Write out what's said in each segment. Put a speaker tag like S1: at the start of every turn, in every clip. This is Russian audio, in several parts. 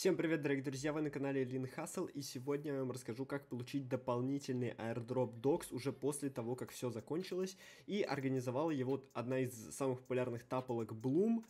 S1: Всем привет, дорогие друзья, вы на канале Лин Хасл, и сегодня я вам расскажу, как получить дополнительный airdrop Docs уже после того, как все закончилось, и организовала его одна из самых популярных таполок Bloom,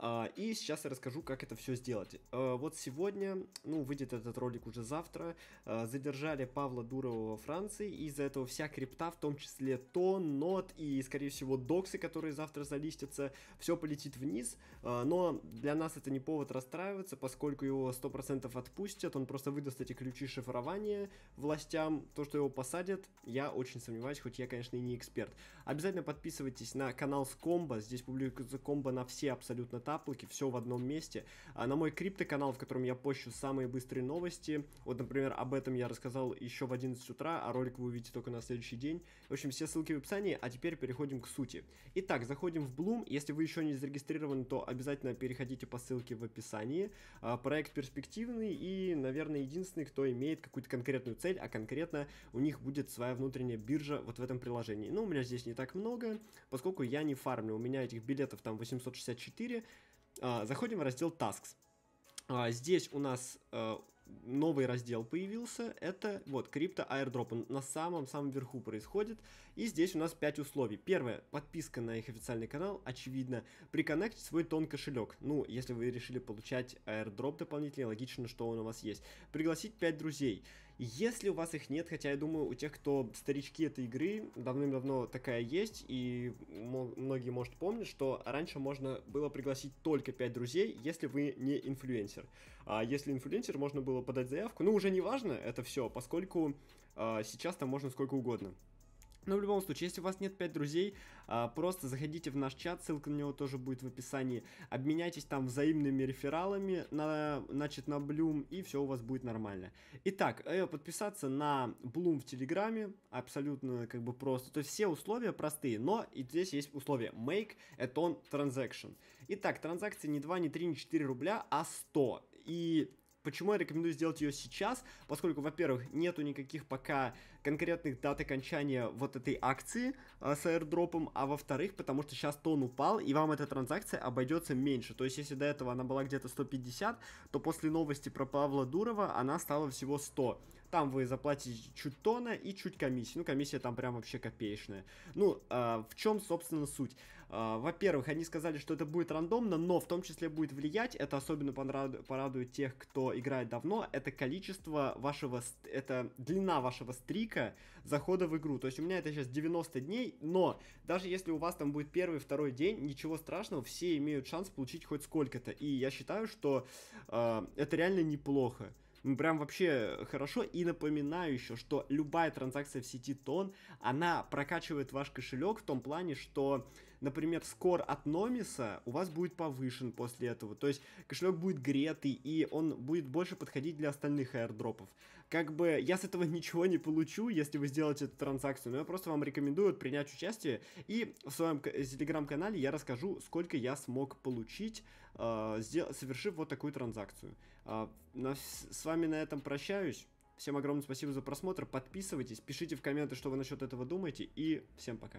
S1: а, и сейчас я расскажу, как это все сделать. А, вот сегодня, ну, выйдет этот ролик уже завтра, а, задержали Павла Дурова во Франции, и из-за этого вся крипта, в том числе тон, нот и, скорее всего, доксы, которые завтра залистятся, все полетит вниз. Но для нас это не повод расстраиваться, поскольку его 100% отпустят, он просто выдаст эти ключи шифрования властям. То, что его посадят, я очень сомневаюсь, хоть я, конечно, и не эксперт. Обязательно подписывайтесь на канал с комбо, здесь публикуется комбо на все абсолютно стартаплыки, все в одном месте. А на мой крипто-канал, в котором я пощу самые быстрые новости, вот, например, об этом я рассказал еще в 11 утра, а ролик вы увидите только на следующий день. В общем, все ссылки в описании, а теперь переходим к сути. Итак, заходим в Bloom, если вы еще не зарегистрированы, то обязательно переходите по ссылке в описании. А, проект перспективный и, наверное, единственный, кто имеет какую-то конкретную цель, а конкретно у них будет своя внутренняя биржа вот в этом приложении. Ну, у меня здесь не так много, поскольку я не фармлю, у меня этих билетов там 864, а, заходим в раздел Tasks. А, здесь у нас э, новый раздел появился, это вот крипто airdrop, он на самом-самом верху происходит, и здесь у нас 5 условий. Первое, подписка на их официальный канал, очевидно, приконнектить свой тон кошелек, ну, если вы решили получать airdrop дополнительный, логично, что он у вас есть. Пригласить 5 друзей, если у вас их нет, хотя я думаю, у тех, кто старички этой игры, давным-давно такая есть, и многие, может, помнят, что раньше можно было пригласить только 5 друзей, если вы не инфлюенсер. А если инфлюенсер, можно было подать заявку, ну, уже не важно это все, поскольку а, сейчас там можно сколько угодно. Но ну, в любом случае, если у вас нет 5 друзей, а, просто заходите в наш чат, ссылка на него тоже будет в описании. Обменяйтесь там взаимными рефералами, на, значит, на Bloom, и все у вас будет нормально. Итак, э, подписаться на Bloom в Телеграме абсолютно как бы просто. То есть все условия простые, но и здесь есть условия make это on transaction. Итак, транзакции не 2, не 3, не 4 рубля, а 100. И Почему я рекомендую сделать ее сейчас? Поскольку, во-первых, нету никаких пока конкретных дат окончания вот этой акции а, с аирдропом, а во-вторых, потому что сейчас тон упал, и вам эта транзакция обойдется меньше. То есть, если до этого она была где-то 150, то после новости про Павла Дурова она стала всего 100. Там вы заплатите чуть тона и чуть комиссии. Ну, комиссия там прям вообще копеечная. Ну, э, в чем, собственно, суть? Э, во-первых, они сказали, что это будет рандомно, но в том числе будет влиять, это особенно понраду- порадует тех, кто играет давно, это количество вашего, это длина вашего стрика захода в игру. То есть у меня это сейчас 90 дней, но даже если у вас там будет первый, второй день, ничего страшного, все имеют шанс получить хоть сколько-то. И я считаю, что э, это реально неплохо. Прям вообще хорошо. И напоминаю еще, что любая транзакция в сети Тон, она прокачивает ваш кошелек в том плане, что, например, скор от Номиса у вас будет повышен после этого. То есть кошелек будет гретый, и он будет больше подходить для остальных аирдропов. Как бы я с этого ничего не получу, если вы сделаете эту транзакцию, но я просто вам рекомендую принять участие. И в своем телеграм-канале я расскажу, сколько я смог получить, э, совершив вот такую транзакцию. Э, на, с вами на этом прощаюсь. Всем огромное спасибо за просмотр. Подписывайтесь, пишите в комменты, что вы насчет этого думаете. И всем пока.